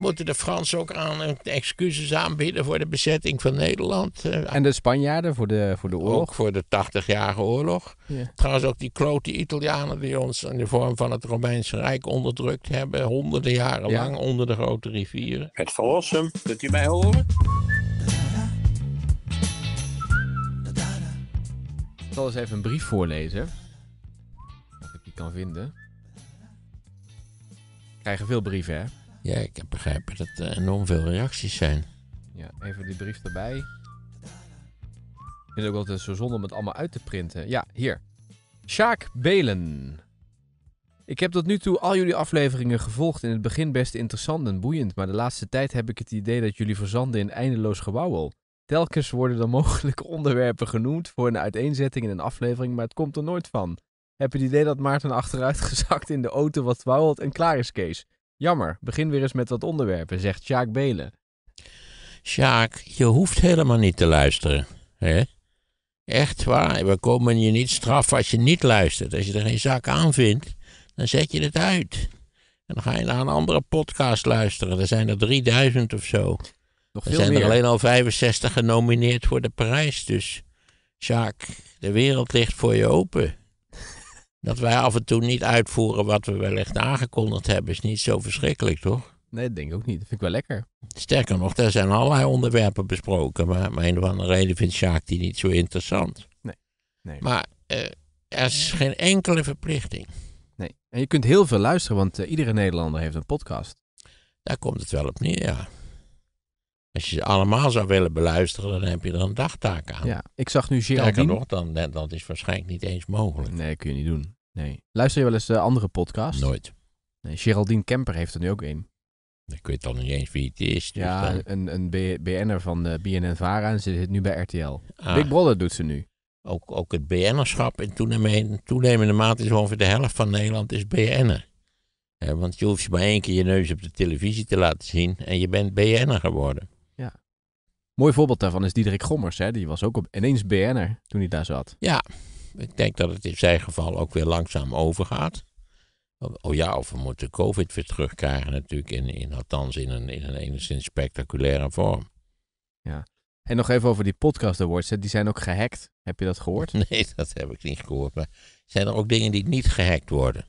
Moeten de Fransen ook aan excuses aanbieden voor de bezetting van Nederland? Eh, en de Spanjaarden voor de, voor de oorlog? Ook voor de 80-jarige oorlog. Trouwens ook die klote Italianen die ons in de vorm van het Romeinse Rijk onderdrukt hebben. Honderden jaren lang onder de grote rivieren. Het verlossen, kunt u mij horen? Ik zal eens even een brief voorlezen. Of ik die kan vinden. We krijgen veel brieven, hè? Ja, ik heb begrepen dat er enorm veel reacties zijn. Ja, even die brief erbij. Ik vind het ook altijd zo zonde om het allemaal uit te printen. Ja, hier. Sjaak Belen. Ik heb tot nu toe al jullie afleveringen gevolgd. In het begin best interessant en boeiend, maar de laatste tijd heb ik het idee dat jullie verzanden in eindeloos gewauwel. Telkens worden er mogelijke onderwerpen genoemd voor een uiteenzetting in een aflevering, maar het komt er nooit van. Heb je het idee dat Maarten achteruit gezakt in de auto wat wauwelt en klaar is Kees. Jammer, begin weer eens met dat onderwerpen, zegt Sjaak Belen. Sjaak, je hoeft helemaal niet te luisteren. Hè? Echt waar, we komen je niet straffen als je niet luistert. Als je er geen zak aan vindt, dan zet je het uit. En dan ga je naar een andere podcast luisteren. Er zijn er 3000 of zo. Nog er zijn er alleen al 65 genomineerd voor de prijs. Dus Sjaak, de wereld ligt voor je open dat wij af en toe niet uitvoeren wat we wellicht aangekondigd hebben, is niet zo verschrikkelijk, toch? Nee, dat denk ik ook niet. Dat vind ik wel lekker. Sterker nog, er zijn allerlei onderwerpen besproken, maar om een of andere reden vindt Sjaak die niet zo interessant. Nee. nee. Maar eh, er is geen enkele verplichting. Nee. En je kunt heel veel luisteren, want eh, iedere Nederlander heeft een podcast. Daar komt het wel op neer, ja. Als je ze allemaal zou willen beluisteren, dan heb je er een dagtaak aan. Ja, ik zag nu Geraldine... Sterker nog, dan, dat is waarschijnlijk niet eens mogelijk. Nee, kun je niet doen. Nee. Luister je wel eens de eh, andere podcast? Nooit. Nee, Geraldine Kemper heeft er nu ook een. Ik weet dan niet eens wie het is. Dus ja, een, een BN'er van de eh, BNN-VARA en ze zit nu bij RTL. Ah. Big Brother doet ze nu. Ook, ook het BN'erschap in toenemende, toenemende mate is ongeveer de helft van Nederland is BN'er. want je hoeft maar één keer je neus op de televisie te laten zien en je bent BN'er geworden. Mooi voorbeeld daarvan is Diederik Gommers. Hè? Die was ook op, ineens BN'er toen hij daar zat. Ja, ik denk dat het in zijn geval ook weer langzaam overgaat. Oh ja, of we moeten COVID weer terugkrijgen natuurlijk, in, in, althans in een, in een enigszins spectaculaire vorm. Ja. En nog even over die podcast awards, die zijn ook gehackt. Heb je dat gehoord? Nee, dat heb ik niet gehoord. Maar zijn er ook dingen die niet gehackt worden?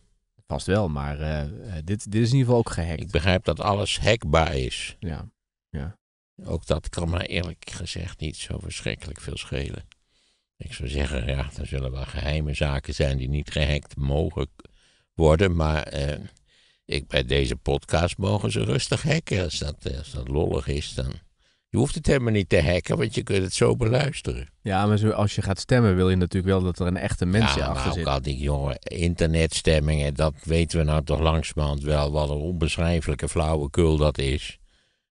Vast wel, maar eh, eh, dit, dit is in ieder geval ook gehackt. Ik begrijp dat alles hackbaar is. Ja, ja. Ook dat kan me eerlijk gezegd niet zo verschrikkelijk veel schelen. Ik zou zeggen, ja, er zullen wel geheime zaken zijn die niet gehackt mogen worden, maar eh, ik, bij deze podcast mogen ze rustig hacken. Als dat, eh, als dat lollig is, dan. Je hoeft het helemaal niet te hacken, want je kunt het zo beluisteren. Ja, maar als je gaat stemmen, wil je natuurlijk wel dat er een echte mens ja, achter nou, zit. Ja, ook al die jonge internetstemmingen, dat weten we nou toch langzamerhand wel, wat een onbeschrijfelijke flauwekul dat is.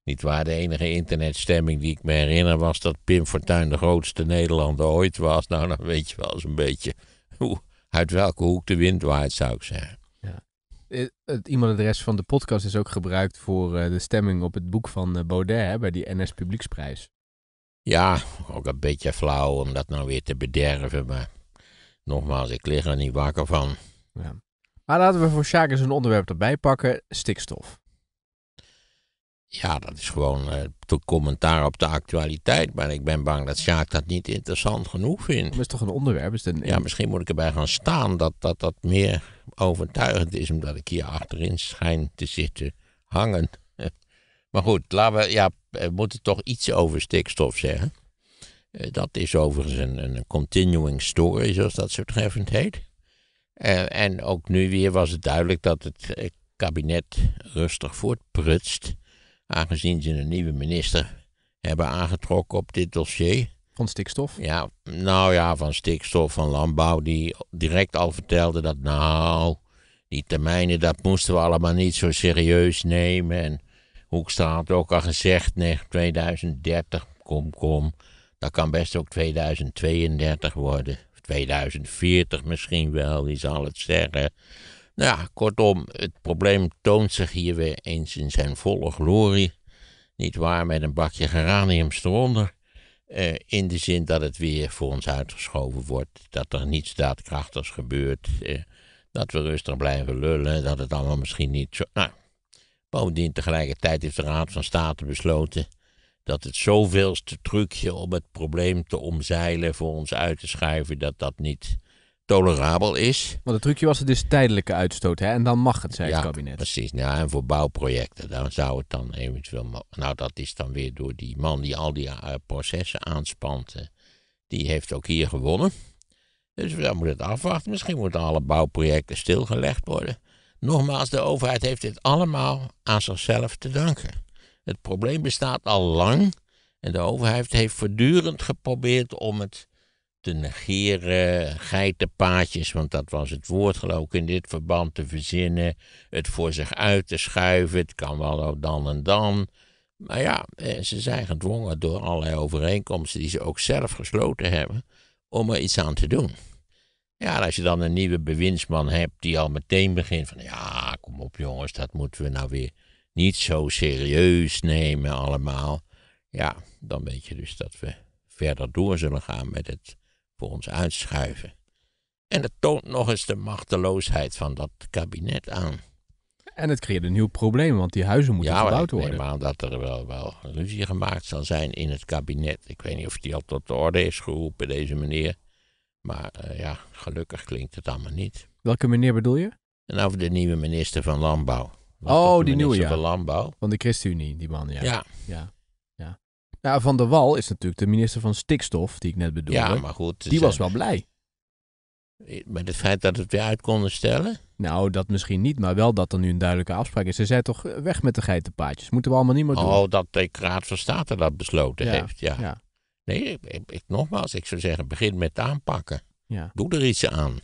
Niet waar, de enige internetstemming die ik me herinner was dat Pim Fortuyn de grootste Nederlander ooit was. Nou, dan weet je wel eens een beetje hoe, uit welke hoek de wind waait, zou ik zeggen. Ja. Eh, het e-mailadres van de podcast is ook gebruikt voor eh, de stemming op het boek van eh, Baudet hè, bij die NS Publieksprijs. Ja, ook een beetje flauw om dat nou weer te bederven, maar nogmaals, ik lig er niet wakker van. Ja. Maar laten we voor Sjaak eens een onderwerp erbij pakken, stikstof. Ja, dat is gewoon uh, commentaar op de actualiteit. Maar ik ben bang dat Sjaak dat niet interessant genoeg vindt. Maar is toch een onderwerp? Is een... Ja, misschien moet ik erbij gaan staan dat, dat dat meer overtuigend is. Omdat ik hier achterin schijn te zitten hangen. maar goed, laten we, ja, we moeten toch iets over stikstof zeggen. Eh, dat is overigens een, een continuing story, zoals dat zo treffend heet. en ook nu weer was het duidelijk dat het eh, kabinet rustig voortprutst aangezien ze een nieuwe minister hebben aangetrokken op dit dossier. Van stikstof? Ja, nou ja, van stikstof, van landbouw, die direct al vertelde dat nou, die termijnen, dat moesten we allemaal niet zo serieus nemen. En Hoekstra had ook al gezegd, nee, 2030, kom, kom. Dat kan best ook 2032 worden. 2040 misschien wel, die zal het zeggen ja, kortom, het probleem toont zich hier weer eens in zijn volle glorie. Niet waar met een bakje geraniums eronder. Eh, in de zin dat het weer voor ons uitgeschoven wordt, dat er niets daadkrachtigs gebeurt, eh, dat we rustig blijven lullen, dat het allemaal misschien niet zo. Nou, bovendien tegelijkertijd heeft de Raad van State besloten dat het zoveelste trucje om het probleem te omzeilen voor ons uit te schuiven, dat dat niet tolerabel is. Want het trucje was het dus tijdelijke uitstoot, hè? En dan mag het, zei het kabinet. precies. Nou, en voor bouwprojecten, dan zou het dan eventueel... Nou, dat is dan weer door die man die al die eh, processen aanspant. Eh, die heeft ook hier gewonnen. Dus we moeten het afwachten. Misschien moeten alle bouwprojecten stilgelegd worden. Nogmaals, de overheid heeft dit allemaal aan zichzelf te danken. Het probleem bestaat al lang en de overheid heeft voortdurend geprobeerd om het te negeren, geitenpaadjes, want dat was het woord geloof ik in dit verband, te verzinnen, het voor zich uit te schuiven, het kan wel dan en dan. Maar ja, eh, ze zijn gedwongen door allerlei overeenkomsten die ze ook zelf gesloten hebben, om er iets aan te doen. Ja, als je dan een nieuwe bewindsman hebt die al meteen begint van, ja, kom op jongens, dat moeten we nou weer niet zo serieus nemen allemaal. Ja, dan weet je dus dat we verder door zullen gaan met het voor ons uitschuiven. En dat toont nog eens de machteloosheid van dat kabinet aan. En het creëert een nieuw probleem, want die huizen moeten gebouwd worden. Ja, maar dat er wel, wel ruzie gemaakt zal zijn in het kabinet. Ik weet niet of die al tot de orde is geroepen, deze meneer. Maar eh, ja, gelukkig klinkt het allemaal niet. Welke meneer bedoel je? En over de nieuwe minister van Landbouw. oh, die nieuwe, ja. van Landbouw. Van de ChristenUnie, die man, ja. Ja. ja. Ja, nou, Van der Wal is natuurlijk de minister van Stikstof, die ik net bedoelde. Ja, maar goed. Die was wel blij. Met het feit dat we het weer uit konden stellen? Nou, dat misschien niet, maar wel dat er nu een duidelijke afspraak is. Ze zei toch weg met de geitenpaadjes. Moeten we allemaal niet meer doen. Oh, dat de Raad van State dat besloten heeft, ja. Nee, ik, ik, nogmaals, ik zou zeggen, begin met aanpakken. Ja. Doe er iets aan.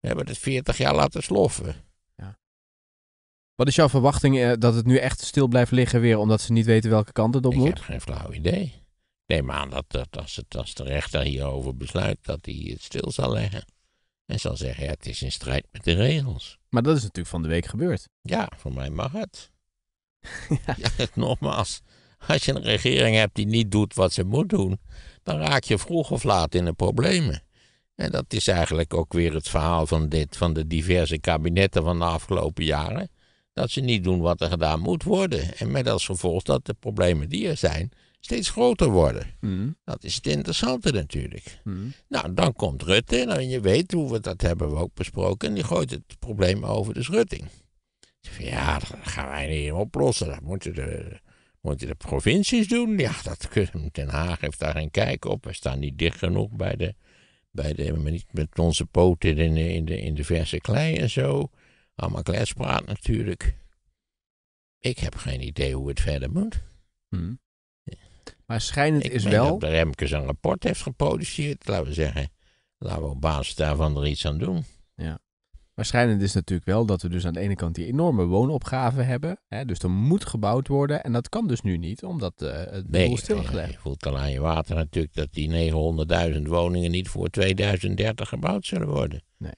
We hebben het 40 jaar laten sloffen. Wat is jouw verwachting eh, dat het nu echt stil blijft liggen weer, omdat ze niet weten welke kant het op moet? Ik heb geen flauw idee. Neem aan dat, dat als, het, als de rechter hierover besluit, dat hij het stil zal leggen. En zal zeggen, ja, het is in strijd met de regels. Maar dat is natuurlijk van de week gebeurd. Ja, voor mij mag het. ja. nogmaals, als je een regering hebt die niet doet wat ze moet doen, dan raak je vroeg of laat in de problemen. En dat is eigenlijk ook weer het verhaal van, dit, van de diverse kabinetten van de afgelopen jaren dat ze niet doen wat er gedaan moet worden. En met als gevolg dat de problemen die er zijn steeds groter worden. Hmm. Dat is het interessante natuurlijk. Hmm. Nou, dan komt Rutte. en je weet hoe we dat hebben we ook besproken. En die gooit het probleem over de dus schutting. Ja, dat gaan wij niet oplossen. Dat moeten de, moeten de provincies doen. Ja, dat kunnen. Den Haag heeft daar geen kijk op. We staan niet dicht genoeg bij de. Bij de niet met onze poten in de, in, de, in de verse klei en zo. Maar Klets natuurlijk. Ik heb geen idee hoe het verder moet. Hmm. Maar schijnend ik is wel. Dat de Remkes een rapport heeft geproduceerd, laten we zeggen. Laten we op basis daarvan er iets aan doen. Ja. Waarschijnlijk is natuurlijk wel dat we dus aan de ene kant die enorme woonopgave hebben. Hè, dus er moet gebouwd worden. En dat kan dus nu niet, omdat eh, het nee, doel stilgelegd eh, Je voelt al aan je water natuurlijk dat die 900.000 woningen niet voor 2030 gebouwd zullen worden. Nee.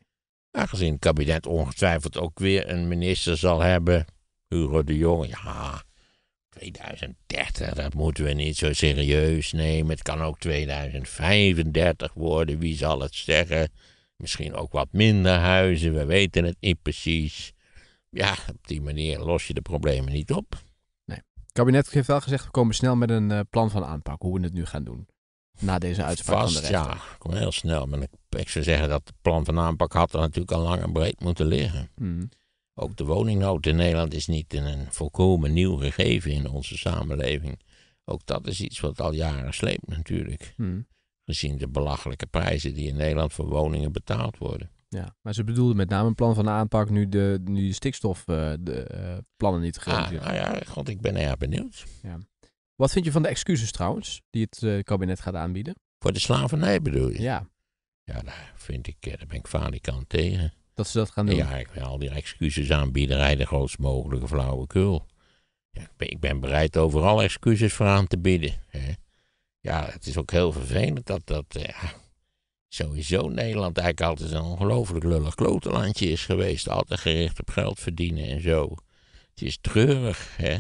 Aangezien het kabinet ongetwijfeld ook weer een minister zal hebben. Hugo de Jonge, ja. 2030, dat moeten we niet zo serieus nemen. Het kan ook 2035 worden, wie zal het zeggen? Misschien ook wat minder huizen, we weten het niet precies. Ja, op die manier los je de problemen niet op. Nee. Het kabinet heeft wel gezegd, we komen snel met een eh, plan van aanpak, hoe we het nu gaan doen na deze uitspraak Vast, van de rechter. ja. Kom heel snel. Maar ik, zou zeggen dat het plan van aanpak had er natuurlijk al lang en breed moeten liggen. Hmm. Ook de woningnood in Nederland is niet een volkomen nieuw gegeven in onze samenleving. Ook dat is iets wat al jaren sleept natuurlijk. Hmm. Gezien de belachelijke prijzen die in Nederland voor woningen betaald worden. Ja, maar ze bedoelden met name een plan van aanpak nu de, nu de stikstofplannen eh, eh, uh, uh, niet ah, gegeven ah, ja, god, ik ben erg benieuwd. Ja. Wat vind je van de excuses trouwens, die het eh, kabinet gaat aanbieden? Voor de slavernij bedoel je? Ja. Ja, daar, vind ik, eh, daar ben ik valikant tegen. Dat ze dat gaan doen? Ja, ik wil al die excuses aanbieden, rijden, de grootst mogelijke flauwekul. Ja, ik, ben, bereid overal excuses voor aan te bieden. Hè. Ja, het is ook heel vervelend dat dat... Eh, sowieso Nederland eigenlijk altijd een ongelooflijk lullig klotenlandje is geweest. Altijd gericht op geld verdienen en zo. Het is treurig, hè.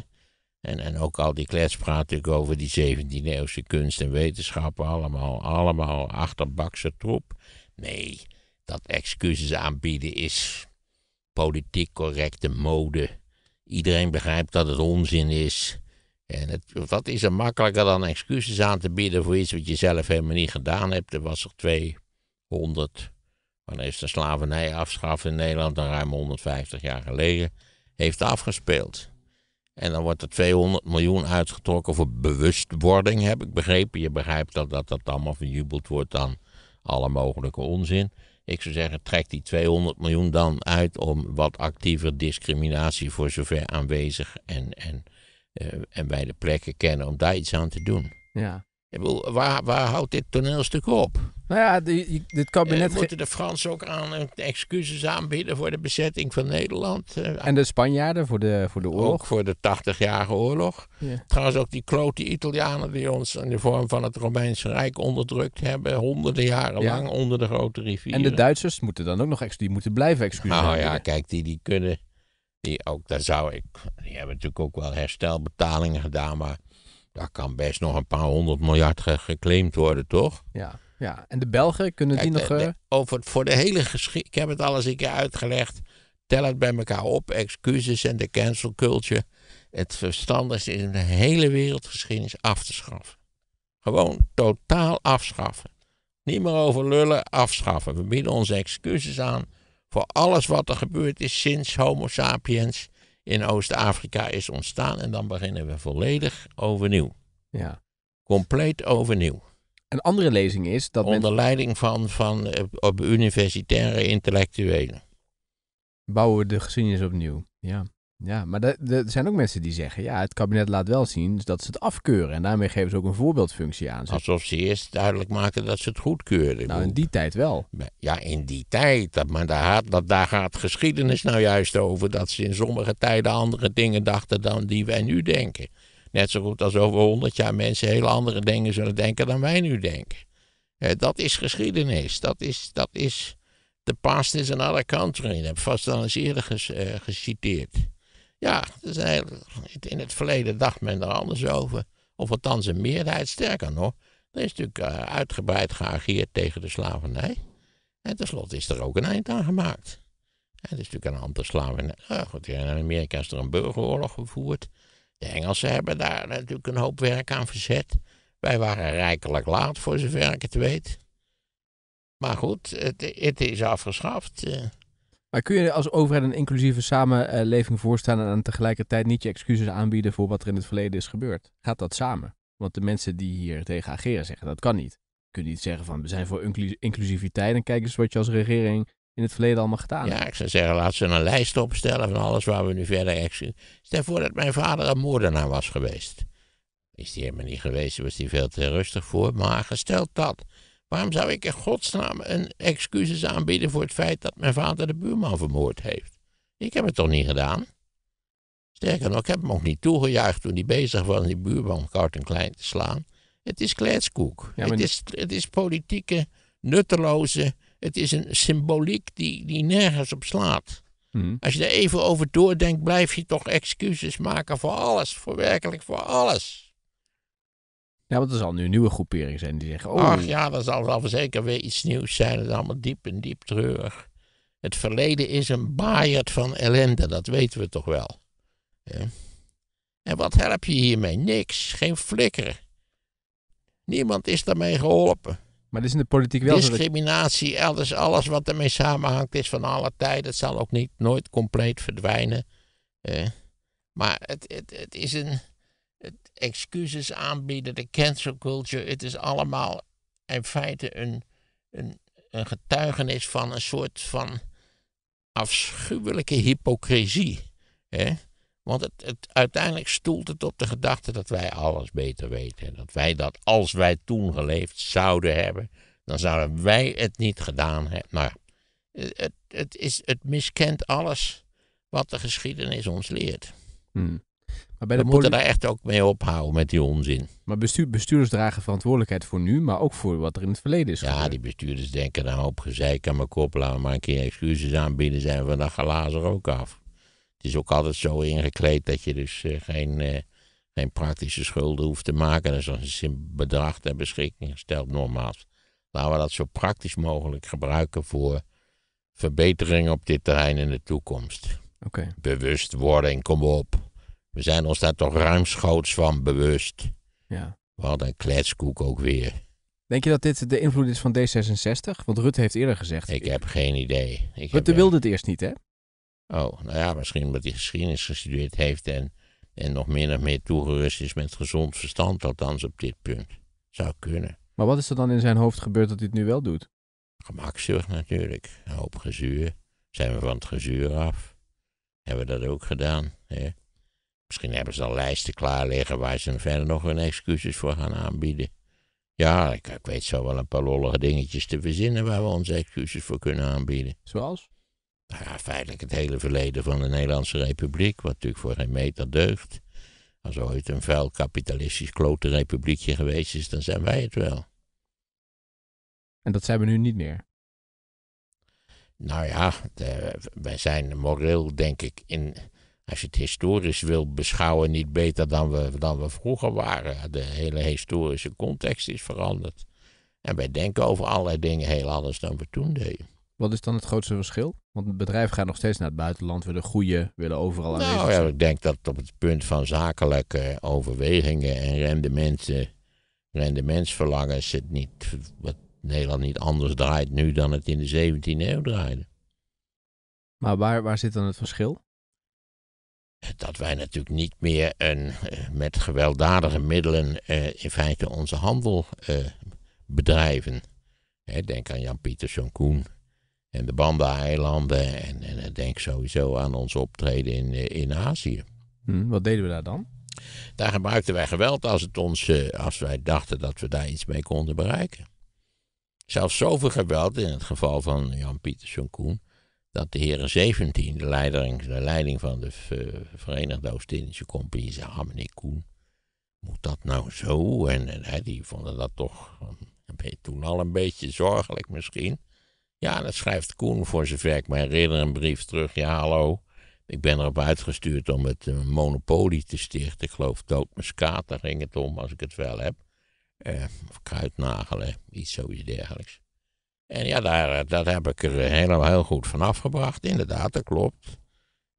En, en ook al die klets praat natuurlijk over die 17e eeuwse kunst en wetenschappen. Allemaal, allemaal achterbakse troep. Nee, dat excuses aanbieden is politiek correcte mode. Iedereen begrijpt dat het onzin is. En het, wat is er makkelijker dan excuses aan te bieden voor iets wat je zelf helemaal niet gedaan hebt? Er was er 200. Wanneer is de slavernij afschaffen in Nederland? Dan ruim 150 jaar geleden. Heeft afgespeeld. En dan wordt er 200 miljoen uitgetrokken voor bewustwording, heb ik begrepen. Je begrijpt dat dat, dat allemaal verjubeld wordt dan alle mogelijke onzin. Ik zou zeggen, trek die 200 miljoen dan uit om wat actiever discriminatie voor zover aanwezig en, en, eh, en bij de plekken kennen, om daar iets aan te doen. Ja waar, houdt dit toneelstuk op? Nou ja, dit kabinet... Uh, moeten de Fransen ook aan excuses aanbieden voor de bezetting van Nederland? Eh, en de Spanjaarden voor de, voor de oorlog? Ook voor de 80-jarige oorlog. Trouwens ook die klote Italianen die ons in de vorm van het Romeinse Rijk onderdrukt hebben. Honderden jaren lang onder de grote rivier. En de Duitsers moeten dan ook nog die moeten blijven excuses Nou ja, kijk, die, die kunnen... Die, ook, daar zou ik, die hebben natuurlijk ook wel herstelbetalingen gedaan, maar daar kan best nog een paar honderd miljard geclaimd worden, toch? Ja, ja. en de Belgen kunnen die nog... Eh, over, voor de hele geschiedenis, ik heb het alles eens een keer uitgelegd. Tel het bij elkaar op, excuses en de cancel culture. Het verstandigste is in de hele wereldgeschiedenis af te schaffen. Gewoon totaal afschaffen. Niet meer over lullen, afschaffen. We bieden onze excuses aan voor alles wat er gebeurd is sinds Homo sapiens in Oost-Afrika is ontstaan. En dan beginnen we volledig overnieuw. Ja. Compleet overnieuw. Een andere lezing is dat. Onder leiding van, van eh, op universitaire intellectuelen. Bouwen we de geschiedenis opnieuw. Ja. Ja, maar er zijn ook mensen die zeggen, ja, het kabinet laat wel zien dat ze het afkeuren. En daarmee geven ze ook een voorbeeldfunctie aan. Alsof ze eerst duidelijk maken dat ze het goedkeuren. Nou, in die tijd wel. Ja, in die tijd. maar daar, dat, daar gaat geschiedenis nou juist over. Dat ze in sommige tijden andere dingen dachten dan die wij nu denken. Net zo goed als over honderd jaar mensen hele andere dingen zullen denken dan wij nu denken. Dat is geschiedenis. Dat is... Dat is The past is another country. Dat heb ik vast al eens eerder ges, eh, geciteerd. Ja, in het verleden dacht men er anders over. Of althans een meerderheid. Sterker nog, er is natuurlijk eh, uitgebreid geageerd tegen de slavernij. En tenslotte is er ook een eind aan gemaakt. Het is natuurlijk een antislavernij. Nou, goed, in Amerika is er een burgeroorlog gevoerd. De Engelsen hebben daar natuurlijk een hoop werk aan verzet. Wij waren rijkelijk laat, voor zover ik het weet. Maar goed, het, het is afgeschaft. Eh. Maar kun je als overheid een inclusieve samenleving voorstaan en tegelijkertijd niet je excuses aanbieden voor wat er in het verleden is gebeurd? Gaat dat samen? Want de mensen die hier tegen ageren zeggen dat kan niet. Je kunt niet zeggen van we zijn voor inclusiviteit en kijk eens wat je als regering in het verleden allemaal gedaan hebt. Ja, ik zou zeggen laten ze een lijst opstellen van alles waar we nu verder excuses. Stel voor dat mijn vader een moordenaar was geweest. Is die helemaal niet geweest, was die veel te rustig voor. Maar gesteld dat, Waarom zou ik in godsnaam een excuses aanbieden voor het feit dat mijn vader de buurman vermoord heeft? Ik heb het toch niet gedaan? Sterker nog, ik heb hem ook niet toegejuicht toen hij bezig was die buurman en klein te slaan. Het is kletskoek. Ja, het, is, het is politieke, nutteloze. Het is een symboliek die, die nergens op slaat. Hmm. Als je er even over doordenkt, blijf je toch excuses maken voor alles. Voor werkelijk voor alles. Ja, want er zal nu een nieuwe groepering zijn die zeggen... Oh, Ach ja, dat zal wel zeker weer iets nieuws zijn. Het is allemaal diep en diep treurig. Het verleden is een baaierd van ellende, dat weten we toch wel. Ja. En wat help je hiermee? Niks, geen flikker. Niemand is daarmee geholpen. Maar is in de politiek wel Discriminatie, elders, alles wat ermee samenhangt is van alle tijden. Het zal ook niet, nooit compleet verdwijnen. maar het, het, het is een excuses aanbieden, de cancel culture. Het is allemaal in feite een, een, een getuigenis van een soort van afschuwelijke hypocrisie. Hè? Want het, het, uiteindelijk stoelt het op de gedachte dat wij alles beter weten. En dat wij dat, als wij toen geleefd zouden hebben, dan zouden wij het niet gedaan hebben. Nou het, het, is, het miskent alles wat de geschiedenis ons leert. Hmm. Maar we moeten daar echt ook mee ophouden met die onzin. Maar bestuur, bestuurders dragen verantwoordelijkheid voor nu, maar ook voor wat er in het verleden is. Ja, die bestuurders denken dan op gezeik aan mijn kop, laten we maar een keer excuses aanbieden, zijn we dan er ook af. Het is ook altijd zo ingekleed dat je dus eh, geen, eh, geen praktische schulden hoeft te maken. Dus als een bedrag ter beschikking gesteld, normaal, Laten we dat zo praktisch mogelijk gebruiken voor verbeteringen op dit terrein in de toekomst. Oké. Bewustwording, kom op. We zijn ons daar toch ruimschoots van bewust. Ja. Wat een kletskoek ook weer. Denk je dat dit de invloed is van D66? Want Rut heeft eerder gezegd... Ik heb geen idee. Ik Rutte wilde het eerst niet, hè? Oh, nou ja, misschien omdat hij geschiedenis gestudeerd heeft... en, en nog min of meer toegerust is met gezond verstand, althans op dit punt. Zou kunnen. Maar wat is er dan in zijn hoofd gebeurd dat hij het nu wel doet? Gemakzucht natuurlijk. Een hoop gezuur. Zijn we van het gezuur af? Hebben we dat ook gedaan? Hè? Misschien hebben ze al lijsten klaar liggen waar ze verder nog hun excuses voor gaan aanbieden. Ja, ik, ik, weet zo wel een paar lollige dingetjes te verzinnen waar we onze excuses voor kunnen aanbieden. Zoals? Nou ja, feitelijk het hele verleden van de Nederlandse Republiek, wat natuurlijk voor geen meter deugt. Als ooit een vuil kapitalistisch klote republiekje geweest is, dan zijn wij het wel. En dat zijn we nu niet meer? Nou ja, de, wij zijn moreel denk ik in als je het historisch wil beschouwen, niet beter dan we, dan we vroeger waren. De hele historische context is veranderd. En wij denken over allerlei dingen heel anders dan we toen deden. Wat is dan het grootste verschil? Want het bedrijf gaat nog steeds naar het buitenland, willen groeien, willen overal aanwezig nou, Ja, ik denk dat op het punt van zakelijke overwegingen en rendementen, rendementsverlangens, het niet, wat Nederland niet anders draait nu dan het in de 17e eeuw draaide. Maar waar, waar zit dan het verschil? dat wij natuurlijk niet meer een, eh, met gewelddadige middelen eh, in feite onze handel eh, bedrijven. denk aan Jan-Pieter Sonkoen en de Banda-eilanden en, en, denk sowieso aan ons optreden in, in Azië. Hm, wat deden we daar dan? Daar gebruikten wij geweld als, het ons, als wij dachten dat we daar iets mee konden bereiken. Zelfs zoveel geweld in het geval van Jan-Pieter Koen dat de heren 17, de, leiding, de leiding van de Verenigde Oost-Indische Compagnie, zei, ah, meneer Koen, moet dat nou zo? En, hè, die vonden dat toch toen al een beetje zorgelijk misschien. Ja, dat schrijft Koen, voor zover ik mij herinner, een brief terug. Ja, hallo, ik ben erop uitgestuurd om het eh, monopolie te stichten. Ik geloof doodmuskaat, daar ging het om, als ik het wel heb. Eh, of kruidnagelen, iets zoiets dergelijks. En ja, daar, eh, dat heb ik er eh, helemaal heel goed van afgebracht. Inderdaad, dat klopt.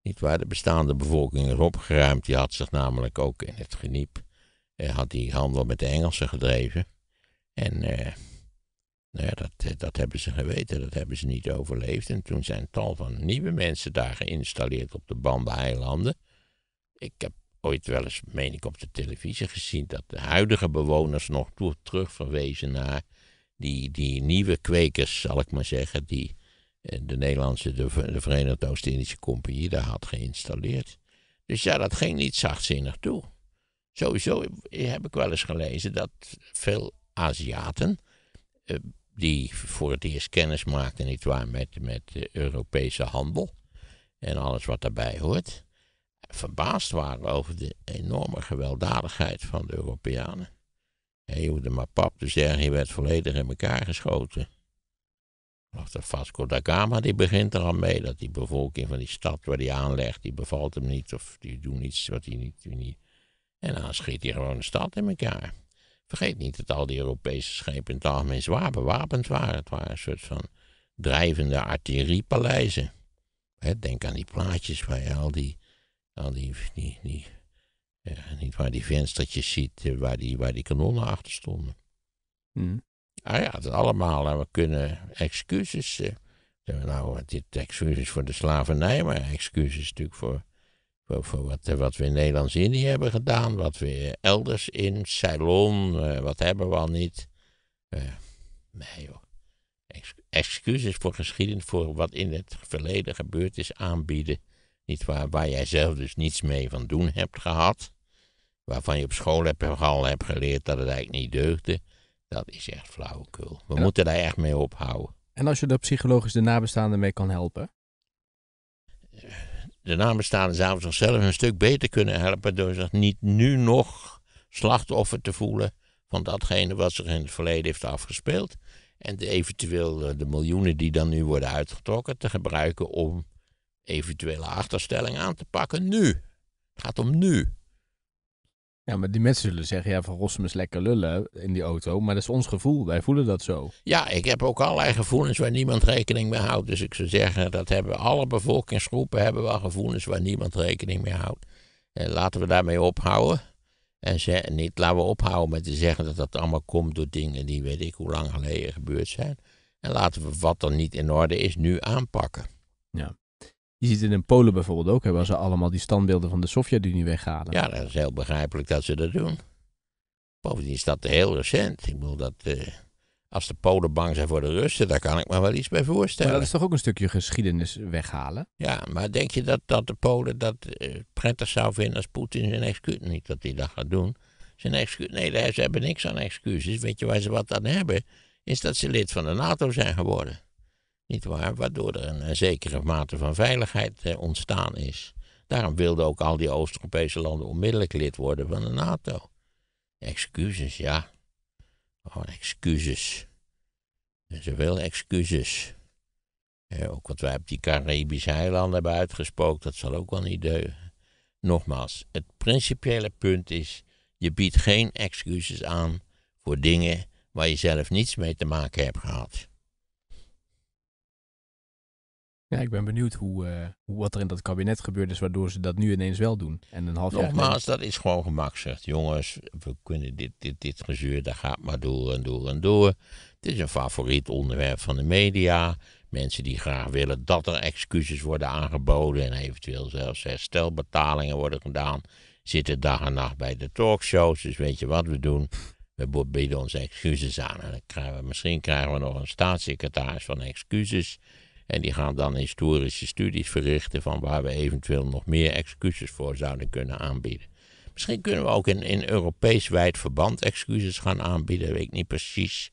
Niet waar, de bestaande bevolking is opgeruimd. Die had zich namelijk ook in het geniep, eh, had die handel met de Engelsen gedreven. En eh, nou ja, dat, dat hebben ze geweten, dat hebben ze niet overleefd. En toen zijn tal van nieuwe mensen daar geïnstalleerd op de Bamba-eilanden. Ik heb ooit wel eens, meen ik, op de televisie gezien dat de huidige bewoners nog terugverwezen naar die, die nieuwe kwekers, zal ik maar zeggen, die eh, de Nederlandse, de, Verenigde Oost-Indische Compagnie daar had geïnstalleerd. Dus ja, dat ging niet zachtzinnig toe. Sowieso heb ik wel eens gelezen dat veel Aziaten, eh, die voor het eerst kennis maakten, nietwaar, met, met de Europese handel en alles wat daarbij hoort, verbaasd waren over de enorme gewelddadigheid van de Europeanen. Hij hoefde maar pap te zeggen, hij werd volledig in elkaar geschoten. Of de Vasco da Gama die begint er al mee, dat die bevolking van die stad waar hij aanlegt, die bevalt hem niet, of die doen iets wat hij niet, niet. En dan schiet hij gewoon de stad in elkaar. Vergeet niet dat al die Europese schepen in het algemeen zwaar bewapend waren. Het waren een soort van drijvende artilleriepaleizen. denk aan die plaatjes waar je al die, al die, die ja, niet waar die venstertjes ziet eh, waar die, waar die kanonnen achter stonden. Hmm. Ah ja, dat allemaal. we kunnen excuses. Eh, nou, eh, dit excuses voor de slavernij, maar excuses natuurlijk voor, voor, voor eh, wat, we in Nederlands-Indië hebben gedaan. Wat we elders in Ceylon, eh, wat hebben we al niet. Eh, nee joh. excuses voor geschiedenis, voor wat in het verleden gebeurd is, aanbieden niet waar, waar jij zelf dus niets mee van doen hebt gehad, waarvan je op school hebt, al hebt geleerd dat het eigenlijk niet deugde, dat is echt flauwekul. We moeten daar echt mee ophouden. En als je daar psychologisch de nabestaanden mee kan helpen? De nabestaanden zouden zichzelf een stuk beter kunnen helpen door zich niet nu nog slachtoffer te voelen van datgene wat zich in het verleden heeft afgespeeld. En de, eventueel eh, de miljoenen die dan nu worden uitgetrokken te gebruiken om eventuele achterstelling aan te pakken nu. Het gaat om nu. Ja, maar die mensen zullen zeggen, ja, Van Rossum is lekker lullen in die auto, maar dat is ons gevoel, wij voelen dat zo. Ja, ik heb ook allerlei gevoelens waar niemand rekening mee houdt. Dus ik zou zeggen, dat hebben alle bevolkingsgroepen hebben wel gevoelens waar niemand rekening mee houdt. En eh, laten we daarmee ophouden. En ze, niet laten we ophouden met te zeggen dat dat allemaal komt door dingen die weet ik hoe lang geleden gebeurd zijn. En laten we wat er niet in orde is nu aanpakken. Ja. Je ziet het in Polen bijvoorbeeld ook, hebben ze allemaal die standbeelden van de Sovjet-Unie weghalen. Ja, dat is heel begrijpelijk dat ze dat doen. Bovendien is dat heel recent. Ik bedoel, dat, eh, als de Polen bang zijn voor de Russen, daar kan ik me wel iets bij voorstellen. Maar dat is toch ook een stukje geschiedenis weghalen? Ja, maar denk je dat, dat de Polen dat eh, prettig zou vinden als Poetin zijn excuus... Niet dat hij dat gaat doen. Zijn excuus... Nee, ze hebben niks aan excuses. Weet je waar ze wat aan hebben? Is dat ze lid van de NATO zijn geworden. Niet waar? Waardoor er een, eh, zekere mate van veiligheid eh, ontstaan is. Daarom wilden ook al die Oost-Europese landen onmiddellijk lid worden van de NATO. Excuses, ja. Oh, excuses. En zoveel excuses. Eh, ook wat wij op die Caribische eilanden hebben uitgesproken, dat zal ook wel niet deugen. Nogmaals, het principiële punt is: je biedt geen excuses aan voor dingen waar je zelf niets mee te maken hebt gehad. Ja, ik ben benieuwd hoe, eh, wat er in dat kabinet gebeurd is, waardoor ze dat nu ineens wel doen. En een half Nogmaals, dat is gewoon gemak, zegt jongens. We kunnen dit, dit, dit gezeur, dat gaat maar door en door en door. Het is een favoriet onderwerp van de media. Mensen die graag willen dat er excuses worden aangeboden en eventueel zelfs herstelbetalingen worden gedaan, zitten dag en nacht bij de talkshows. Dus weet je wat we doen? We bieden onze excuses aan. En dan krijgen we, misschien krijgen we nog een staatssecretaris van excuses. En die gaan dan historische studies verrichten van waar we eventueel nog meer excuses voor zouden kunnen aanbieden. Misschien kunnen we ook in, in Europees wijd verband excuses gaan aanbieden, weet ik niet precies.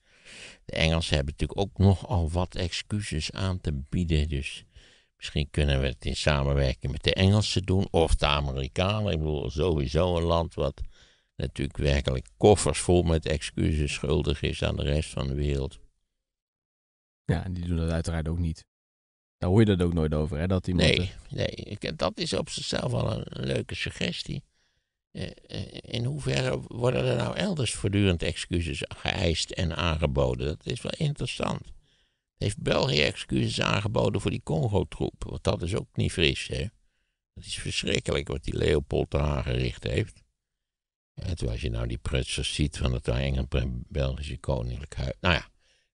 De Engelsen hebben natuurlijk ook nogal wat excuses aan te bieden, dus misschien kunnen we het in samenwerking met de Engelsen doen of de Amerikanen. Ik bedoel, sowieso een land wat natuurlijk werkelijk koffers vol met excuses schuldig is aan de rest van de wereld. Ja, en die doen dat uiteraard ook niet. Daar hoor je dat ook nooit over, hè? Dat iemand nee, eh, nee. Ik, dat is op zichzelf al een, leuke suggestie. Eh, eh, in hoeverre worden er nou elders voortdurend excuses geëist en aangeboden? Dat is wel interessant. Heeft België excuses aangeboden voor die congo troepen? Want dat is ook niet fris, hè? Dat is verschrikkelijk wat die Leopold daar aangericht heeft. En terwijl als je nou die prutsers ziet van het Engel Belgische Koninklijk Huis. Nou ja,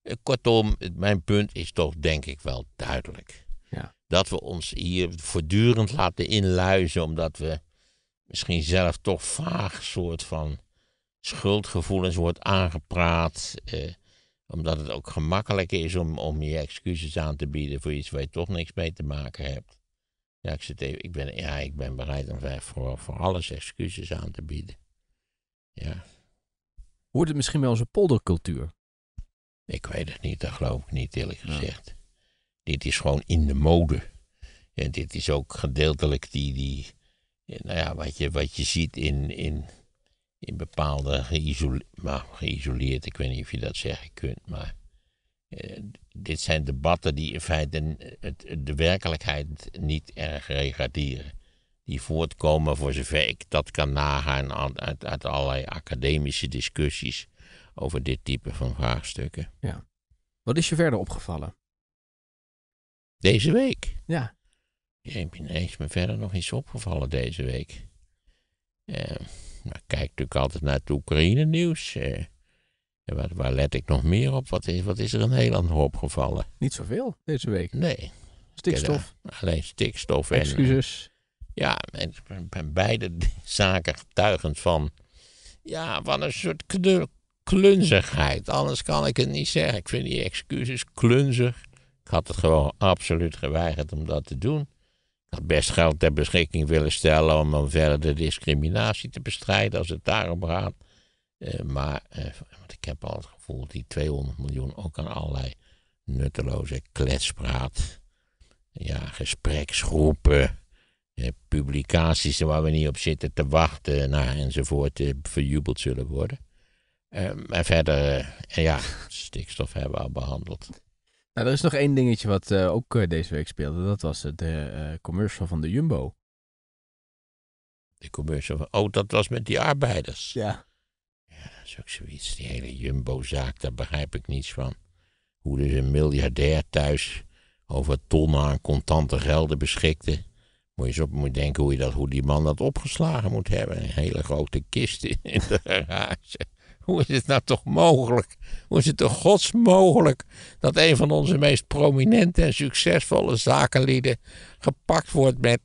eh, kortom, mijn punt is toch denk ik wel duidelijk. Ja. Dat we ons hier voortdurend laten inluizen, omdat we misschien zelf toch vaag soort van schuldgevoelens wordt aangepraat. Eh, omdat het ook gemakkelijk is om, om je excuses aan te bieden voor iets waar je toch niks mee te maken hebt. Ja, ik, zit even, ik, ben, ja, ik ben bereid om voor, voor alles excuses aan te bieden. Ja. Hoort het misschien bij onze poldercultuur? Ik weet het niet, dat geloof ik niet eerlijk gezegd. Dit is gewoon in de mode. En dit is ook gedeeltelijk die, die eh, nou ja, wat je, wat je ziet in, in, in bepaalde nou, geïsoleerd, maar ik weet niet of je dat zeggen kunt, maar eh, dit zijn debatten die in feite de, werkelijkheid niet erg regarderen. Die voortkomen, voor zover ik dat kan nagaan, uit, uit allerlei academische discussies over dit type van vraagstukken. Ja. Wat is je verder opgevallen? Deze week? Ja. Jeetje, nee, is me verder nog iets opgevallen deze week. Eh, ik kijk natuurlijk altijd naar het Oekraïne-nieuws. Eh, waar, let ik nog meer op? Wat is, wat is er in Nederland nog opgevallen? Niet zoveel deze week. Nee. Stikstof. alleen stikstof en... Excuses. Ja, en, beide zaken getuigend van... Ja, wat een soort klunzigheid. Anders kan ik het niet zeggen. Ik vind die excuses klunzig. Ik had het gewoon absoluut geweigerd om dat te doen. Ik had best geld ter beschikking willen stellen om dan verder de discriminatie te bestrijden als het daarom gaat. Eh, maar eh, want ik heb al het gevoel dat die 200 miljoen ook aan allerlei nutteloze kletspraat, ja, gespreksgroepen, eh, publicaties waar we niet op zitten te wachten enzovoort verjubeld zullen worden. Um, en verder, eh, ja, stikstof hebben we al behandeld. Nou, er is nog één dingetje wat eh, ook eh, deze week speelde. Dat was de commercial van de Jumbo. De commercial van... Oh, dat was met die arbeiders. Ja. Ja, dat is ook zoiets. Die hele Jumbo-zaak, daar begrijp ik niets van. Hoe dus een miljardair thuis over tonnen aan contante gelden beschikte. Moet je eens op moet denken hoe, je dat, hoe die man dat opgeslagen moet hebben. Een hele grote kist in de garage. Hoe is het nou toch mogelijk? Hoe is het toch gods mogelijk dat een van onze meest prominente en succesvolle zakenlieden gepakt wordt met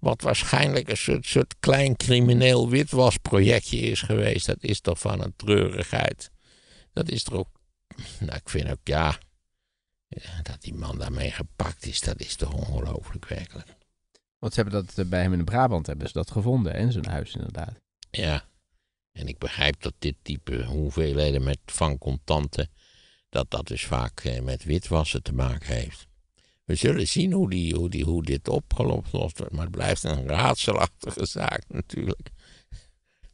wat waarschijnlijk een soort, klein crimineel witwasprojectje is geweest? Dat is toch van een treurigheid. Dat is toch ook. Nou, ik vind ook ja. Dat die man daarmee gepakt is, dat is toch ongelooflijk werkelijk. Want ze hebben dat eh, bij hem in Brabant hebben ze dat gevonden, in zijn huis inderdaad. Ja, en ik begrijp dat dit type hoeveelheden met contanten, dat dat dus vaak eh, met witwassen te maken heeft. We zullen zien hoe, die, hoe, dit opgelost wordt, maar het blijft een raadselachtige zaak natuurlijk.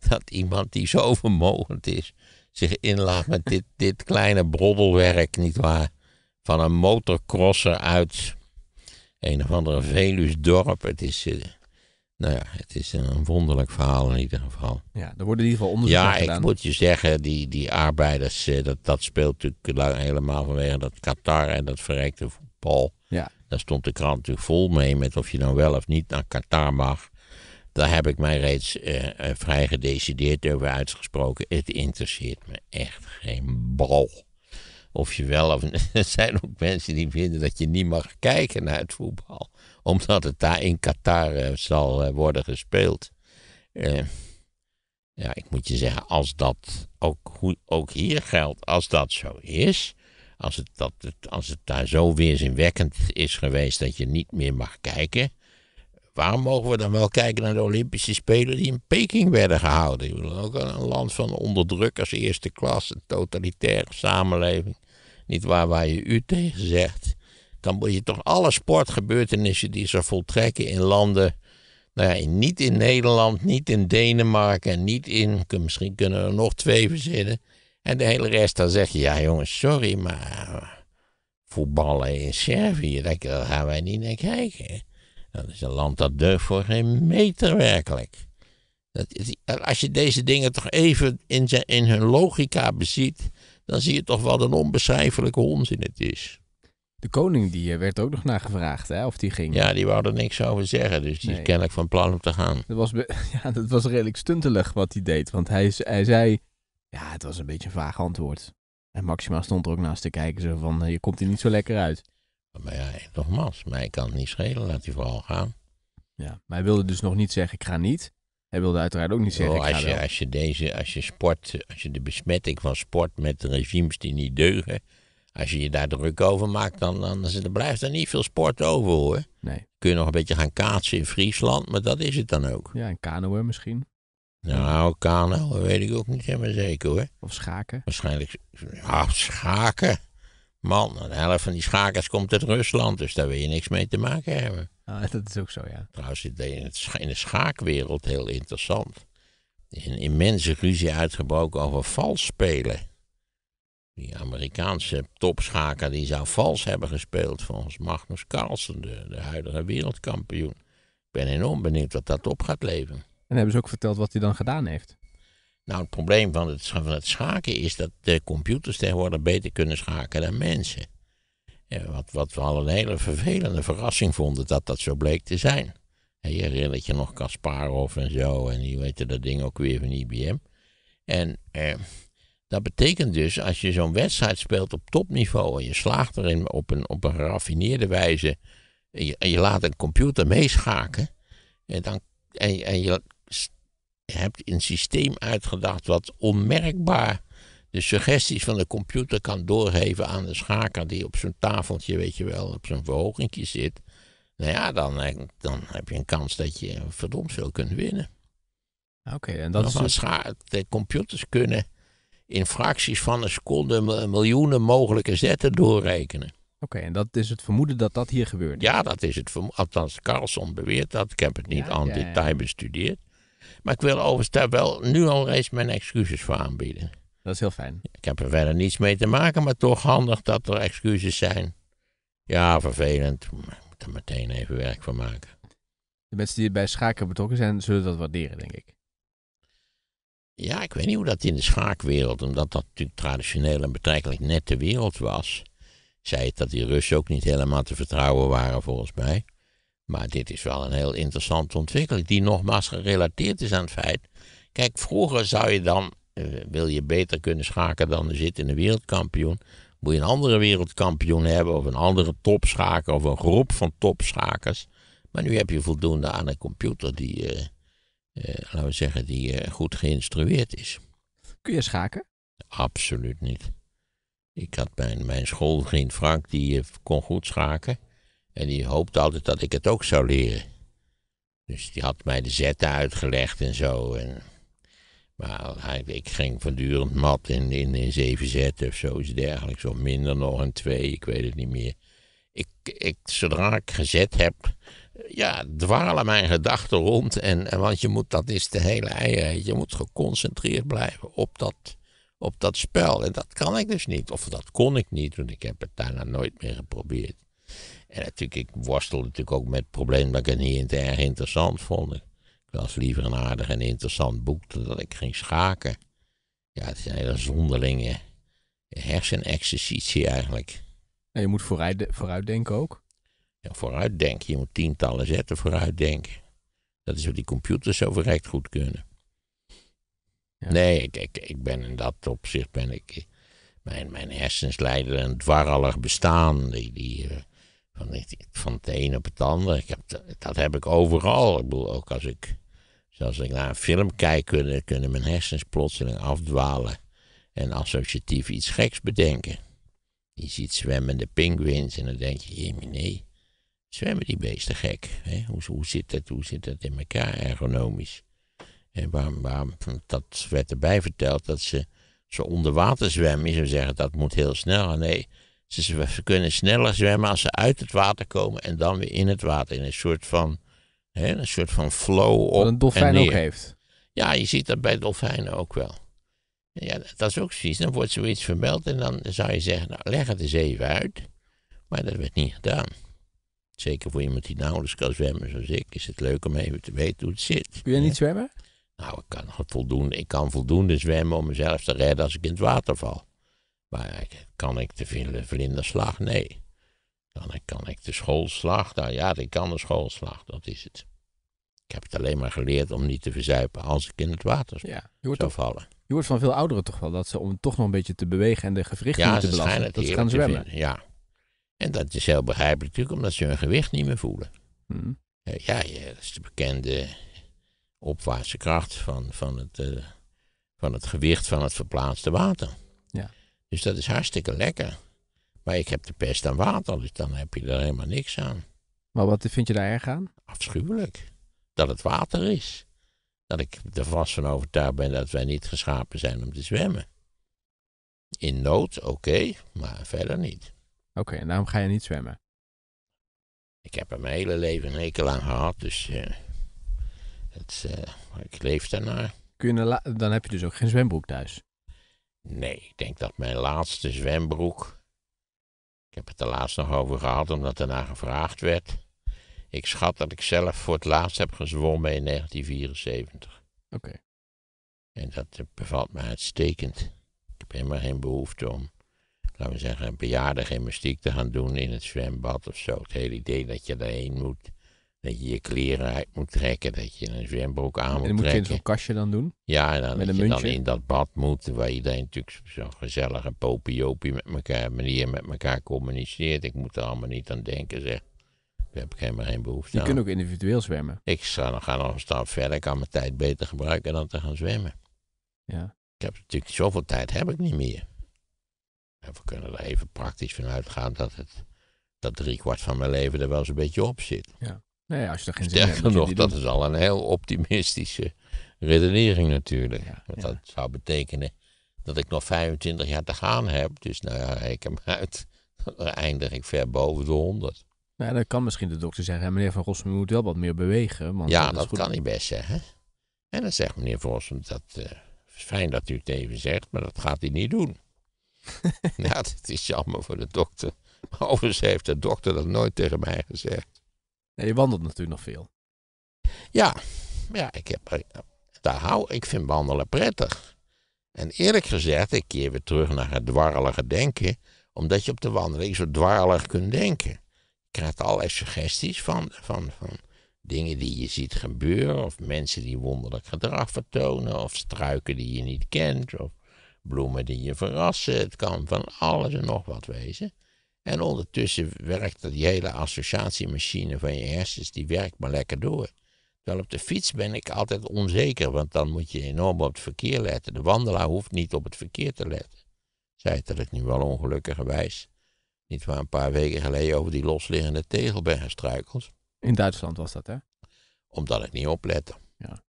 Dat iemand die zo vermogend is, zich inlaat met dit, dit kleine broddelwerk, nietwaar? Van een motocrosser uit een of andere Veluwsdorp. Het is, eh, nou ja, het is een wonderlijk verhaal in ieder geval. Ja, er worden in ieder geval onderzoek ja, gedaan. Ja, ik moet je zeggen, die, die arbeiders, eh, dat, dat speelt natuurlijk helemaal vanwege dat Qatar en dat verrijkte voetbal. Ja. Daar stond de krant natuurlijk vol mee met of je nou wel of niet naar Qatar mag. Daar heb ik mij reeds eh, eh, vrij gedecideerd over uitgesproken. Het interesseert me echt geen bal. Of je wel of er zijn ook mensen die vinden dat je niet mag kijken naar het voetbal. Omdat het daar in Qatar eh, zal eh, worden gespeeld. Eh, ja, ik moet je zeggen, als dat ook, ook hier geldt, als dat zo is. Als het, dat, als het daar zo weerzinwekkend is geweest dat je niet meer mag kijken. Waarom mogen we dan wel kijken naar de Olympische Spelen die in Peking werden gehouden? Ik bedoel, ook een land van onderdrukkers, eerste klasse, totalitaire samenleving. Niet waar waar je u tegen zegt. Dan moet je toch alle sportgebeurtenissen die ze voltrekken in landen. Nou ja, niet in Nederland, niet in Denemarken, niet in. Misschien kunnen er nog twee verzinnen. En de hele rest, dan zeg je: ja, jongens, sorry, maar. voetballen in Servië, daar gaan wij niet naar kijken. Dat is een land dat deugt voor geen meter werkelijk. Dat, als je deze dingen toch even in, in hun logica beziet, dan zie je toch wat een onbeschrijfelijke onzin het is. De koning die eh, werd ook nog naar gevraagd, hè, of die ging. Ja, die wou er niks over zeggen, dus die is kennelijk van plan om te gaan. Dat was, ja, dat was redelijk stuntelig wat hij deed, want hij, zei... Ja, het was een beetje een vaag antwoord. En Maxima stond er ook naast te kijken, zo van, eh, je komt hier niet zo lekker uit. Maar ja, nogmaals, mij kan het niet schelen, laat hij vooral gaan. Ja, maar hij wilde dus nog niet zeggen, ik ga niet. Hij wilde uiteraard ook niet zeggen, oh, als, je, als je deze, als je sport, als je de besmetting van sport met regimes die niet deugen, als je je daar druk over maakt, dan, dan, dan blijft er niet veel sport over hoor. Nee. Kun je nog een beetje gaan kaatsen in Friesland, maar dat is het dan ook. Ja, en kanoën misschien. Nou, kanoën weet ik ook niet helemaal zeker hoor. Of schaken. Waarschijnlijk, ja, schaken. Man, de helft van die schakers komt uit Rusland, dus daar wil je niks mee te maken hebben. Ah, dat is ook zo, ja. Trouwens, in de schaakwereld heel interessant. Er is een immense ruzie uitgebroken over vals spelen. Die Amerikaanse topschaker die zou vals hebben gespeeld volgens Magnus Carlsen, de, huidige wereldkampioen. Ik ben enorm benieuwd wat dat op gaat leven. En hebben ze ook verteld wat hij dan gedaan heeft? Nou, het probleem van het, van het schaken is dat de computers tegenwoordig beter kunnen schaken dan mensen. Wat, wat we al een hele vervelende verrassing vonden dat dat zo bleek te zijn. Je herinnert je nog Kasparov en zo, en die weten dat ding ook weer van IBM. En eh, dat betekent dus, als je zo'n wedstrijd speelt op topniveau en je slaagt erin op een, op een geraffineerde wijze, en je, laat een computer meeschaken, en, eh, dan, en je hebt een systeem uitgedacht wat onmerkbaar de suggesties van de computer kan doorgeven aan de schaker die op zo'n tafeltje, weet je wel, op zo'n verhogingje zit. Nou ja, dan, eh, dan heb je een kans dat je verdomd veel kunt winnen. Oké, en dat is... Dus- de computers kunnen in fracties van een seconde miljoenen mogelijke zetten doorrekenen. Oké, en dat is het vermoeden dat dat hier gebeurt? Ja, dat is het vermoeden. Althans, Carlson beweert dat. Ik heb het niet ja, aan ja, detail ja. bestudeerd. Maar ik wil overigens wel nu al eens mijn excuses voor aanbieden. Dat is heel fijn. Ik heb er verder niets mee te maken, maar toch handig dat er excuses zijn. Ja, vervelend. ik moet er meteen even werk van maken. De mensen die bij schaken betrokken zijn, zullen dat waarderen, denk ik. Ja, ik weet niet hoe dat in de schaakwereld, omdat dat natuurlijk traditioneel een betrekkelijk nette wereld was, zei het dat die Russen ook niet helemaal te vertrouwen waren, volgens mij. Maar dit is wel een heel interessante ontwikkeling, die nogmaals gerelateerd is aan het feit. Kijk, vroeger zou je dan, eh, wil je beter kunnen schaken dan er zit in een wereldkampioen, moet je een andere wereldkampioen hebben of een andere topschaker of een groep van topschakers. Maar nu heb je voldoende aan een computer die, eh, eh, laten we zeggen, die goed geïnstrueerd is. Kun je schaken? Absoluut niet. Ik had mijn, mijn schoolvriend Frank, die kon goed schaken. En die hoopte altijd dat ik het ook zou leren. Dus die had mij de zetten uitgelegd en zo. En, maar ik ging voortdurend mat in, in, in zeven zetten of zoiets dergelijks. Of minder nog een twee, ik weet het niet meer. Ik, ik, zodra ik gezet heb, ja, dwalen mijn gedachten rond. En, want je moet, dat is de hele eierheid. Je moet geconcentreerd blijven op dat, op dat spel. En dat kan ik dus niet. Of dat kon ik niet, want ik heb het daarna nooit meer geprobeerd. En natuurlijk, ik worstelde natuurlijk ook met problemen probleem dat ik het niet erg interessant vond. Ik was liever een aardig en interessant boek dan dat ik ging schaken. Ja, het is een hele zonderlinge hersenexercitie eigenlijk. En je moet vooruit, vooruitdenken ook? Ja, vooruitdenken. Je moet tientallen zetten vooruitdenken. Dat is wat die computers zo verrekt goed kunnen. Nee, ik, ik, ik ben in dat opzicht ben ik... Mijn, mijn hersens leiden een dwarrelig bestaan. Die, die, eh, van het, van een op het ander. Ik heb, dat heb ik overal. Ik bedoel, ook als ik, zoals ik naar een film kijk, kunnen, mijn hersens plotseling afdwalen. En associatief iets geks bedenken. Je ziet zwemmende pinguïns en dan denk je, jee, nee, zwemmen die beesten gek. Hè? Hoe, hoe, zit dat, hoe zit dat in elkaar ergonomisch? En waarom, waarom, dat werd erbij verteld dat ze, zo onder water zwemmen. Je zou zeggen, dat moet heel snel. Nee, ze, kunnen sneller zwemmen als ze uit het water komen en dan weer in het water. In een soort van, hè, een soort van flow op. Wat een dolfijn ook heeft. Ja, je ziet dat bij dolfijnen ook wel. Ja, dat is ook zoiets. Dan wordt zoiets vermeld en dan zou je zeggen, nou, leg het eens even uit. Maar dat werd niet gedaan. Zeker voor iemand die nauwelijks kan zwemmen zoals ik, is het leuk om even te weten hoe het zit. Kun je niet zwemmen? Nou, ik kan, voldoende, ik kan voldoende zwemmen om mezelf te redden als ik in het water val. Maar kan ik de vlinderslag? Nee. Kan ik, kan ik de schoolslag? Nou ja, ik kan de schoolslag, dat is het. Ik heb het alleen maar geleerd om niet te verzuipen als ik in het water ja, je hoort zou vallen. Je hoort van veel ouderen toch wel dat ze om toch nog een beetje te bewegen en de gewrichten ja, te belasten, dat ze gaan zwemmen. ja, en dat is heel begrijpelijk natuurlijk omdat ze hun gewicht niet meer voelen. Hmm. Ja, dat is de bekende opwaartse kracht van, van, het, eh, van het gewicht van het verplaatste water. Ja. Dus dat is hartstikke lekker. Maar ik heb de pest aan water, dus dan heb je er helemaal niks aan. Maar wat vind je daar erg aan? Afschuwelijk. Dat het water is. Dat ik er vast van overtuigd ben dat wij niet geschapen zijn om te zwemmen. In nood, oké, maar verder niet. Oké, en daarom ga je niet zwemmen? Ik heb er mijn hele leven een hekel aan gehad, dus eh, het, eh, ik leef daarnaar. Kun dan heb je dus ook geen zwembroek thuis? Nee, ik denk dat mijn laatste zwembroek. Ik heb het er laatst nog over gehad, omdat naar gevraagd werd. Ik schat dat ik zelf voor het laatst heb gezwommen in 1974. Oké. En dat bevalt me uitstekend. Ik heb helemaal geen behoefte om, laten we zeggen, een bejaarde gymnastiek te gaan doen in het zwembad of zo. Het hele idee dat je daarheen moet dat je je kleren uit moet trekken, dat je een zwembroek aan moet trekken. En moet je in zo'n kastje dan doen? Ja, en dan dat je dan in dat bad moet, waar iedereen natuurlijk zo'n gezellige popiopie met elkaar, manier met elkaar communiceert. Ik moet er allemaal niet aan denken, zeg. Daar heb ik helemaal geen behoefte aan. Je kunt ook individueel zwemmen. Ik zou nog gaan een stap verder. Ik kan mijn tijd beter gebruiken dan te gaan zwemmen. Ja. Ik heb natuurlijk zoveel tijd heb ik niet meer. En we kunnen er even praktisch van uitgaan dat het dat driekwart van mijn leven er wel eens een beetje op zit. Ja. Nee, als je nog, dat is al een heel optimistische redenering natuurlijk. Ja, Want dat zou betekenen dat ik nog 25 jaar te gaan heb. Dus nou ja, ik hem uit. Dan eindig ik ver boven de 100. Nou, dan kan misschien de dokter zeggen, meneer Van Rossum, u moet wel wat meer bewegen. Want ja, dat, kan hij best zeggen. En dan zegt meneer Van Rossum, dat eh, is fijn dat u het even zegt, maar dat gaat hij niet doen. ja, dat is jammer voor de dokter. Overigens heeft de dokter dat nooit tegen mij gezegd je wandelt natuurlijk nog veel. Ja, ja ik, heb, eh, daar hou, ik vind wandelen prettig. En eerlijk gezegd, ik keer weer terug naar het dwarrelige denken, omdat je op de wandeling zo dwarrelig kunt denken. Je krijgt allerlei suggesties van, van, van dingen die je ziet gebeuren, of mensen die wonderlijk gedrag vertonen, of struiken die je niet kent, of bloemen die je verrassen. Het kan van alles en nog wat wezen. En ondertussen werkt die hele associatiemachine van je hersens, die werkt maar lekker door. Terwijl op de fiets ben ik altijd onzeker, want dan moet je enorm op het verkeer letten. De wandelaar hoeft niet op het verkeer te letten. het nu wel ongelukkigerwijs. Niet waar een paar weken geleden over die losliggende tegel ben gestruikeld. In Duitsland was dat, hè? Omdat ik niet oplette. Ja.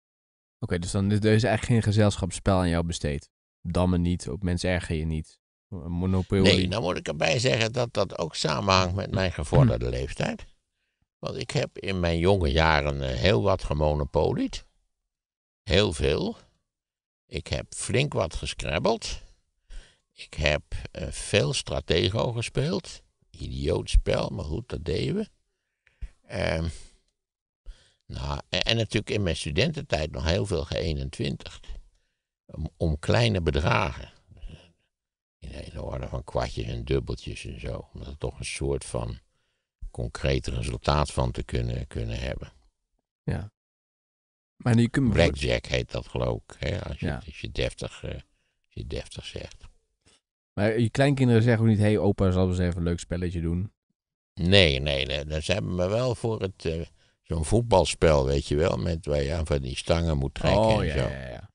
Oké, dus dan is er eigenlijk geen gezelschapsspel aan jou besteed. Dammen niet, ook mensen erger je niet. Nee, dan moet ik erbij zeggen dat dat ook samenhangt met mijn gevorderde hm. leeftijd. Want ik heb in mijn jonge jaren eh, heel wat gemonopolied. Heel veel. Ik heb flink wat gescrabbeld. Ik heb eh, veel stratego gespeeld. Idioot spel, maar goed, dat deden we. Ehm, nou, en, natuurlijk in mijn studententijd nog heel veel ge 21 om kleine bedragen in de, in orde van kwartjes en dubbeltjes en zo. Om er toch een soort van concreet resultaat van te kunnen, kunnen hebben. Ja. Maar nu kun je... Blackjack heet dat geloof ik, hè? Als, je, als, je deftig, eh, als je deftig zegt. Maar je kleinkinderen zeggen ook niet, hé hey, opa, zal eens even een leuk spelletje doen? Nee, nee, nee. Dat hebben me wel voor het, eh, zo'n voetbalspel, weet je wel, met waar je aan van die stangen moet trekken oh, en ja, zo. Ja, ja.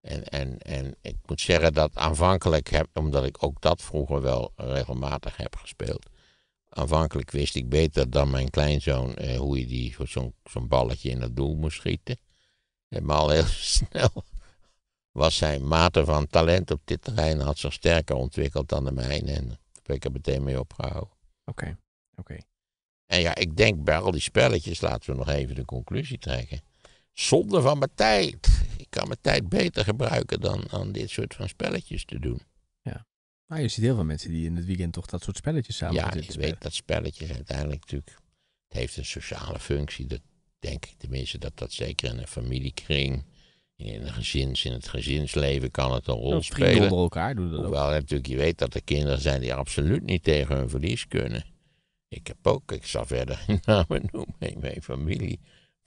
En, en, en ik moet zeggen dat aanvankelijk heb, omdat ik ook dat vroeger wel regelmatig heb gespeeld. Aanvankelijk wist ik beter dan mijn kleinzoon eh, hoe je die, zo'n zo'n balletje in het doel moest schieten. Maar al heel snel was zijn mate van talent op dit terrein had zich sterker ontwikkeld dan de mijne. En daar ben ik er meteen mee opgehouden. Oké, oké. En ja, ik denk bij al die spelletjes, laten we nog even de conclusie trekken. Zonde van mijn tijd ik kan mijn tijd beter gebruiken dan aan dit soort van spelletjes te doen. Ja. Maar je ziet heel veel mensen die in het weekend toch dat soort spelletjes samen ja, Ja, je weet dat spelletjes uiteindelijk natuurlijk... Het heeft een sociale functie. Dat denk ik tenminste dat dat zeker in een familiekring... In, een gezins, in het gezinsleven kan het een rol spelen. spelen. Vrienden onder elkaar doen dat Hoewel, natuurlijk, je weet dat er kinderen zijn die absoluut niet tegen hun verlies kunnen. Ik heb ook, ik zal verder geen namen noemen in mijn familie.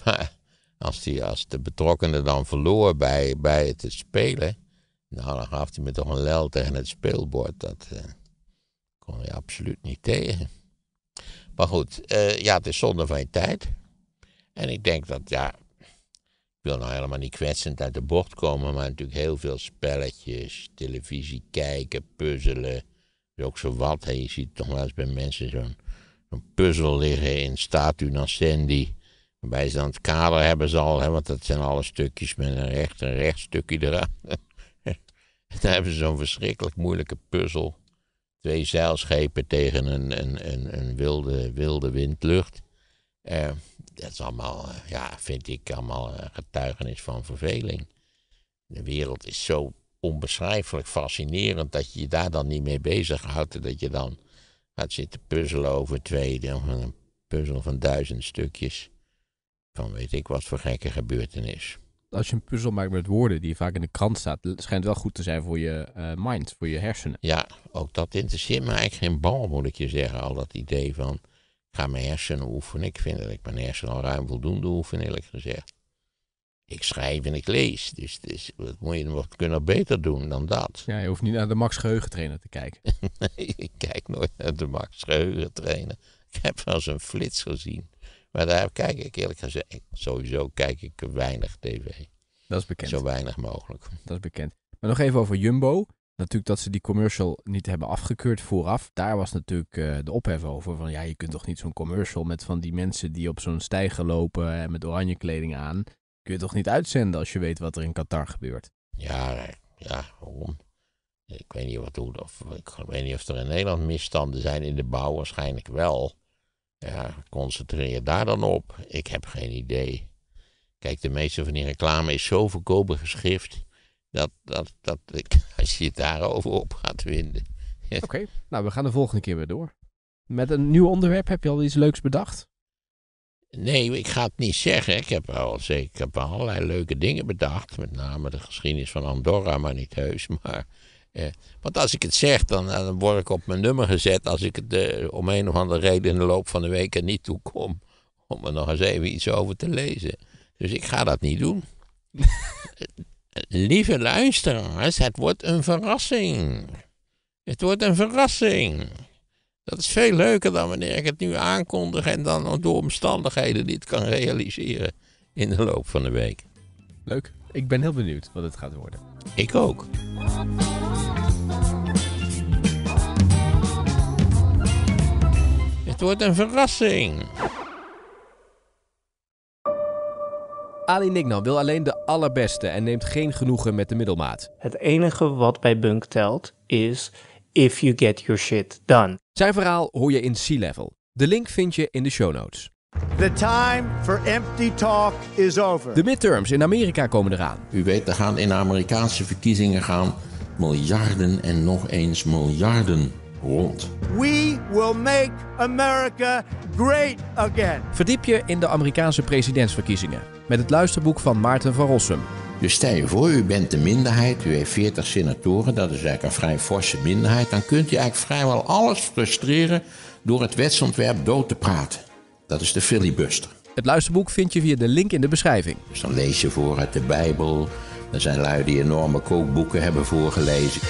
Maar als, die, als de betrokkenen dan verloor bij, bij het spelen, nou, dan gaf hij me toch een lel tegen het speelbord. Dat eh, kon je absoluut niet tegen. Maar goed, eh, ja, het is zonde van je tijd. En ik denk dat, ja, ik wil nou helemaal niet kwetsend uit de bocht komen, maar natuurlijk heel veel spelletjes, televisie kijken, puzzelen. ook zo wat. Hè. Je ziet toch wel eens bij mensen zo'n zo'n puzzel liggen in Statu Nascendi dan het kader hebben ze al, hè, want dat zijn alle stukjes met een recht en stukje eraan. Daar hebben ze zo'n verschrikkelijk moeilijke puzzel. Twee zeilschepen tegen een, een, een, een wilde, wilde windlucht. Eh, dat is allemaal, eh, ja, vind ik allemaal getuigenis van verveling. De wereld is zo onbeschrijfelijk fascinerend dat je je daar dan niet mee bezig houdt, dat je dan gaat zitten puzzelen over twee, een puzzel van duizend stukjes van weet ik wat voor gekke gebeurtenis. Als je een puzzel maakt met woorden die vaak in de krant staat, schijnt wel goed te zijn voor je eh, mind, voor je hersenen. Ja, ook dat interesseert me eigenlijk geen bal, moet ik je zeggen. Al dat idee van, ga mijn hersenen oefenen. Ik vind dat ik mijn hersenen al ruim voldoende oefen, eerlijk gezegd. Ik schrijf en ik lees, dus, dus wat moet je wat kunnen beter doen dan dat? Ja, je hoeft niet naar de Max Geheugentrainer te kijken. nee, ik kijk nooit naar de Max Geheugentrainer. Ik heb wel eens een flits gezien maar daar kijk ik eerlijk gezegd, sowieso kijk ik weinig tv. Dat is bekend. Zo weinig mogelijk. Dat is bekend. Maar nog even over Jumbo. Natuurlijk dat ze die commercial niet hebben afgekeurd vooraf. Daar was natuurlijk eh, de ophef over. Van ja, je kunt toch niet zo'n commercial met van die mensen die op zo'n stijgen lopen en met oranje kleding aan. Kun je toch niet uitzenden als je weet wat er in Qatar gebeurt? Ja, ja, waarom? Ik weet niet wat of ik weet niet of er in Nederland misstanden zijn in de bouw, waarschijnlijk wel. Ja, concentreer je daar dan op. Ik heb geen idee. Kijk, de meeste van die reclame is zo verkopen geschrift. Dat, dat, dat ik, als je het daarover op gaat winden. Oké, nou we gaan de volgende keer weer door. Met een nieuw onderwerp heb je al iets leuks bedacht? Nee, ik ga het niet zeggen. Ik heb, al, zeker heb allerlei leuke dingen bedacht. Met name de geschiedenis van Andorra, maar niet heus. Maar want als ik het zeg, dan, eh, dan, word ik op mijn nummer gezet als ik het eh, om een of andere reden in de loop van de week er niet toe kom. Om er nog eens even iets over te lezen. Dus ik ga dat niet doen. Lieve luisteraars, het wordt een verrassing. Het wordt een verrassing. Dat is veel leuker dan wanneer ik het nu aankondig en dan door omstandigheden dit kan realiseren in de loop van de week. Leuk. Ik ben heel benieuwd wat het gaat worden. Ik ook. Het wordt een verrassing. Ali Nignan wil alleen de allerbeste en neemt geen genoegen met de middelmaat. Het enige wat bij Bunk telt is if you get your shit done. Zijn verhaal hoor je in C-Level. De link vind je in de show notes. The time for empty talk is over. De midterms in Amerika komen eraan. U weet, er gaan in de Amerikaanse verkiezingen gaan miljarden en nog eens miljarden we will make America great again. Verdiep je in de Amerikaanse presidentsverkiezingen met het luisterboek van Maarten van Rossum. Dus stel je voor, u bent de minderheid, u heeft 40 senatoren, dat is eigenlijk een vrij forse minderheid. Dan kunt u eigenlijk vrijwel alles frustreren door het wetsontwerp dood te praten. Dat is de filibuster. Het luisterboek vind je via de link in de beschrijving. Dus dan lees je voor uit de Bijbel. Er zijn lui die enorme kookboeken hebben voorgelezen.